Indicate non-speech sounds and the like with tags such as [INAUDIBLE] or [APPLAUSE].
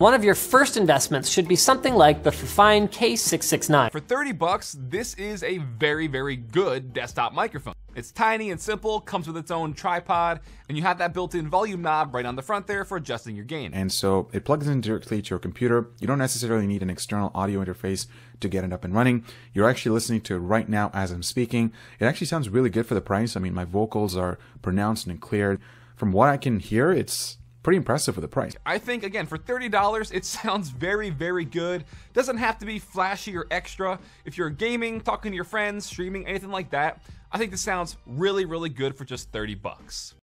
One of your first investments should be something like the Fafine K669. For 30 bucks, this is a very, very good desktop microphone. It's tiny and simple, comes with its own tripod, and you have that built-in volume knob right on the front there for adjusting your gain. And so it plugs in directly to your computer. You don't necessarily need an external audio interface to get it up and running. You're actually listening to it right now as I'm speaking. It actually sounds really good for the price. I mean, my vocals are pronounced and clear. From what I can hear, it's pretty impressive for the price. I think, again, for $30, it [LAUGHS] sounds very, very good. Doesn't have to be flashy or extra. If you're gaming, talking to your friends, streaming, anything like that, I think this sounds really, really good for just 30 bucks.